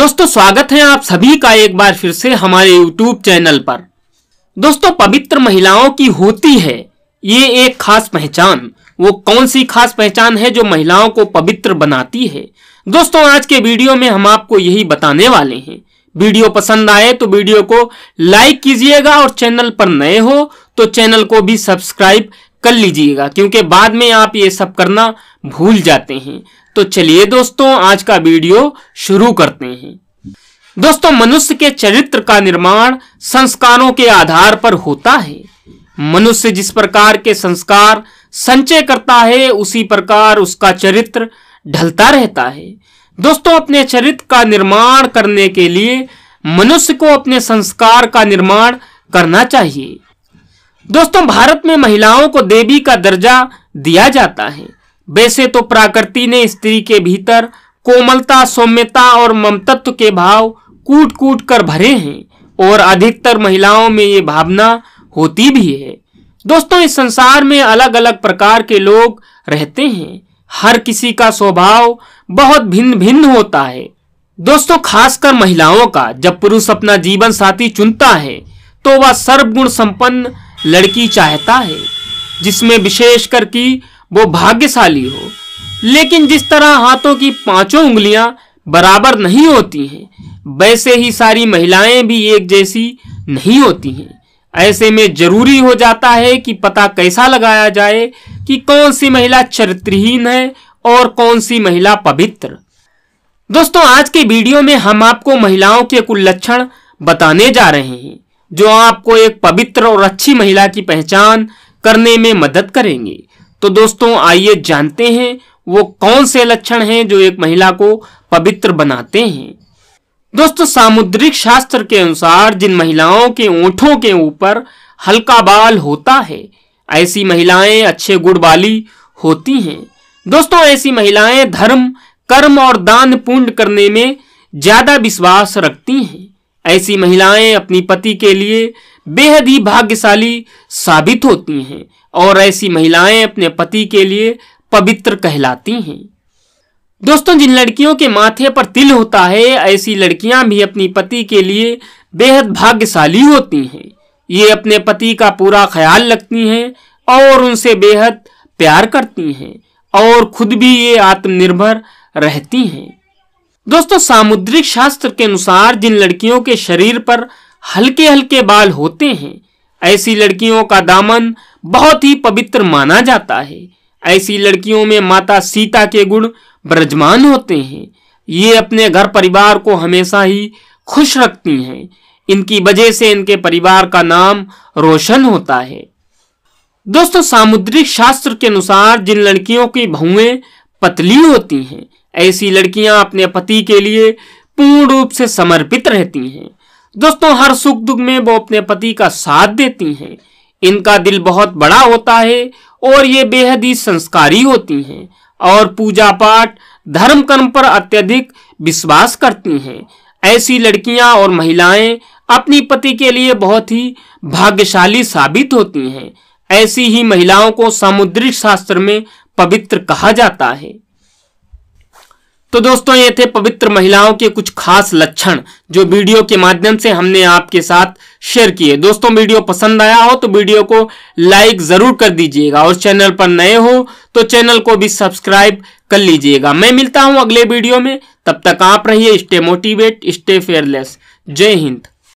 दोस्तों स्वागत है आप सभी का एक बार फिर से हमारे यूट्यूब चैनल पर दोस्तों पवित्र महिलाओं की होती है ये एक खास पहचान वो कौन सी खास पहचान है जो महिलाओं को पवित्र बनाती है दोस्तों आज के वीडियो में हम आपको यही बताने वाले हैं वीडियो पसंद आए तो वीडियो को लाइक कीजिएगा और चैनल पर नए हो तो चैनल को भी सब्सक्राइब कर लीजिएगा क्योंकि बाद में आप ये सब करना भूल जाते हैं तो चलिए दोस्तों आज का वीडियो शुरू करते हैं दोस्तों मनुष्य के चरित्र का निर्माण संस्कारों के आधार पर होता है मनुष्य जिस प्रकार के संस्कार संचय करता है उसी प्रकार उसका चरित्र ढलता रहता है दोस्तों अपने चरित्र का निर्माण करने के लिए मनुष्य को अपने संस्कार का निर्माण करना चाहिए दोस्तों भारत में महिलाओं को देवी का दर्जा दिया जाता है वैसे तो प्रकृति ने स्त्री के भीतर कोमलता सौम्यता और ममतत्व के भाव कूट कूट कर भरे हैं और अधिकतर महिलाओं में ये भावना होती भी है दोस्तों इस संसार में अलग अलग प्रकार के लोग रहते हैं हर किसी का स्वभाव बहुत भिन्न भिन्न होता है दोस्तों खासकर महिलाओं का जब पुरुष अपना जीवन साथी चुनता है तो वह सर्वगुण संपन्न लड़की चाहता है जिसमें विशेष की वो भाग्यशाली हो लेकिन जिस तरह हाथों की पांचों उंगलियां बराबर नहीं होती हैं वैसे ही सारी महिलाएं भी एक जैसी नहीं होती हैं ऐसे में जरूरी हो जाता है कि पता कैसा लगाया जाए कि कौन सी महिला चरित्रहीन है और कौन सी महिला पवित्र दोस्तों आज के वीडियो में हम आपको महिलाओं के कुल लक्षण बताने जा रहे हैं जो आपको एक पवित्र और अच्छी महिला की पहचान करने में मदद करेंगे तो दोस्तों आइए जानते हैं वो कौन से लक्षण हैं जो एक महिला को पवित्र बनाते हैं दोस्तों सामुद्रिक शास्त्र के अनुसार जिन महिलाओं के ओंठों के ऊपर हल्का बाल होता है ऐसी महिलाएं अच्छे गुण वाली होती हैं दोस्तों ऐसी महिलाएं धर्म कर्म और दान पूर्ण करने में ज्यादा विश्वास रखती हैं ऐसी महिलाएं अपनी पति के लिए बेहद ही भाग्यशाली साबित होती हैं और ऐसी महिलाएं अपने पति के लिए पवित्र कहलाती हैं दोस्तों जिन लड़कियों के माथे पर तिल होता है ऐसी लड़कियां भी अपनी पति के लिए बेहद भाग्यशाली होती हैं ये अपने पति का पूरा ख्याल रखती हैं और उनसे बेहद प्यार करती हैं और खुद भी ये आत्मनिर्भर रहती हैं दोस्तों सामुद्रिक शास्त्र के अनुसार जिन लड़कियों के शरीर पर हल्के हल्के बाल होते हैं ऐसी लड़कियों का दामन बहुत ही पवित्र माना जाता है ऐसी लड़कियों में माता सीता के गुण ब्रजमान होते हैं ये अपने घर परिवार को हमेशा ही खुश रखती हैं इनकी वजह से इनके परिवार का नाम रोशन होता है दोस्तों सामुद्रिक शास्त्र के अनुसार जिन लड़कियों की भुएं पतली होती हैं ऐसी लड़कियां अपने पति के लिए पूर्ण रूप से समर्पित रहती हैं दोस्तों हर सुख दुख में वो अपने पति का साथ देती हैं इनका दिल बहुत बड़ा होता है और ये बेहद ही संस्कारी होती हैं और पूजा पाठ धर्म कर्म पर अत्यधिक विश्वास करती हैं ऐसी लड़कियां और महिलाएं अपनी पति के लिए बहुत ही भाग्यशाली साबित होती हैं ऐसी ही महिलाओं को सामुद्रिक शास्त्र में पवित्र कहा जाता है तो दोस्तों ये थे पवित्र महिलाओं के कुछ खास लक्षण जो वीडियो के माध्यम से हमने आपके साथ शेयर किए दोस्तों वीडियो पसंद आया हो तो वीडियो को लाइक जरूर कर दीजिएगा और चैनल पर नए हो तो चैनल को भी सब्सक्राइब कर लीजिएगा मैं मिलता हूं अगले वीडियो में तब तक आप रहिए स्टे मोटिवेट स्टे फेयरलेस जय हिंद